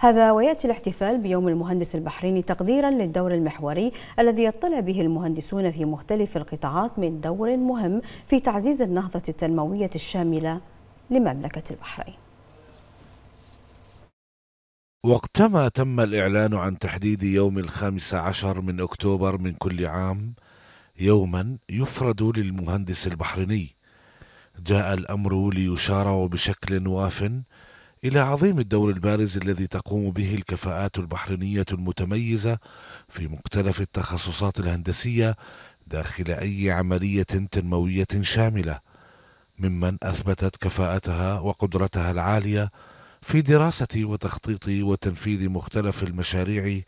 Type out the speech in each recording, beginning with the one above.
هذا ويأتي الاحتفال بيوم المهندس البحريني تقديرا للدور المحوري الذي يطلع به المهندسون في مختلف القطاعات من دور مهم في تعزيز النهضة التنموية الشاملة لمملكة البحرين وقتما تم الإعلان عن تحديد يوم الخامس عشر من أكتوبر من كل عام يوما يفرد للمهندس البحريني جاء الأمر ليشارع بشكل واف إلى عظيم الدور البارز الذي تقوم به الكفاءات البحرينية المتميزة في مختلف التخصصات الهندسية داخل أي عملية تنموية شاملة، ممن أثبتت كفاءتها وقدرتها العالية في دراسة وتخطيط وتنفيذ مختلف المشاريع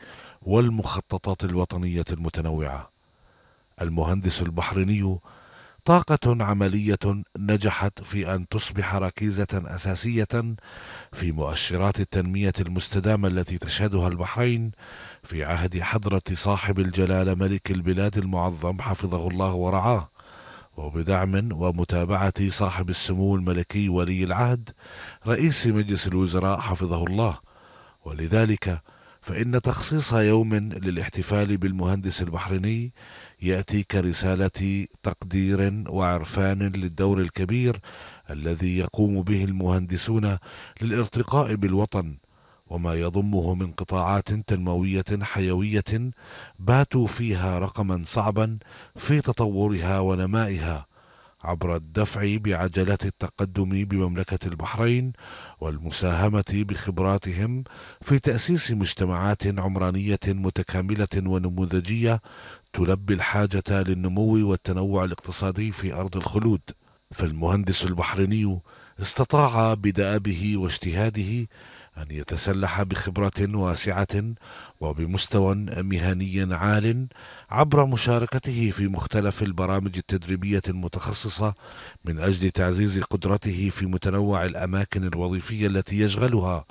والمخططات الوطنية المتنوعة. المهندس البحريني طاقة عملية نجحت في أن تصبح ركيزة أساسية في مؤشرات التنمية المستدامة التي تشهدها البحرين في عهد حضرة صاحب الجلالة ملك البلاد المعظم حفظه الله ورعاه، وبدعم ومتابعة صاحب السمو الملكي ولي العهد رئيس مجلس الوزراء حفظه الله، ولذلك فإن تخصيص يوم للاحتفال بالمهندس البحريني يأتي كرسالة تقدير وعرفان للدور الكبير الذي يقوم به المهندسون للارتقاء بالوطن وما يضمه من قطاعات تنموية حيوية باتوا فيها رقما صعبا في تطورها ونمائها عبر الدفع بعجلات التقدم بمملكة البحرين والمساهمة بخبراتهم في تأسيس مجتمعات عمرانية متكاملة ونموذجية تلبي الحاجة للنمو والتنوع الاقتصادي في أرض الخلود فالمهندس البحريني استطاع بدأبه واجتهاده أن يتسلح بخبرة واسعة وبمستوى مهني عال عبر مشاركته في مختلف البرامج التدريبية المتخصصة من أجل تعزيز قدرته في متنوع الأماكن الوظيفية التي يشغلها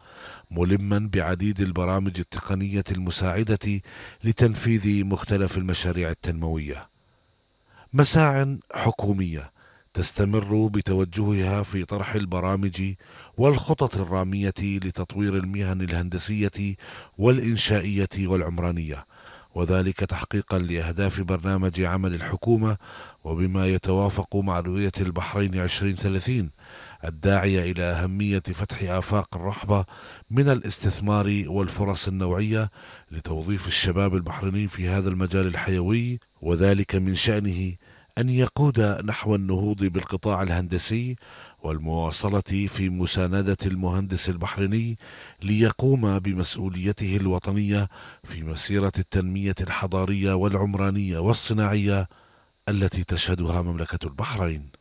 ملما بعديد البرامج التقنية المساعدة لتنفيذ مختلف المشاريع التنموية مساع حكوميه تستمر بتوجهها في طرح البرامج والخطط الرامية لتطوير المهن الهندسية والإنشائية والعمرانية وذلك تحقيقا لأهداف برنامج عمل الحكومة وبما يتوافق مع رؤية البحرين 2030 الداعية إلى أهمية فتح آفاق الرحبة من الاستثمار والفرص النوعية لتوظيف الشباب البحريني في هذا المجال الحيوي وذلك من شأنه أن يقود نحو النهوض بالقطاع الهندسي والمواصلة في مساندة المهندس البحريني ليقوم بمسؤوليته الوطنية في مسيرة التنمية الحضارية والعمرانية والصناعية التي تشهدها مملكة البحرين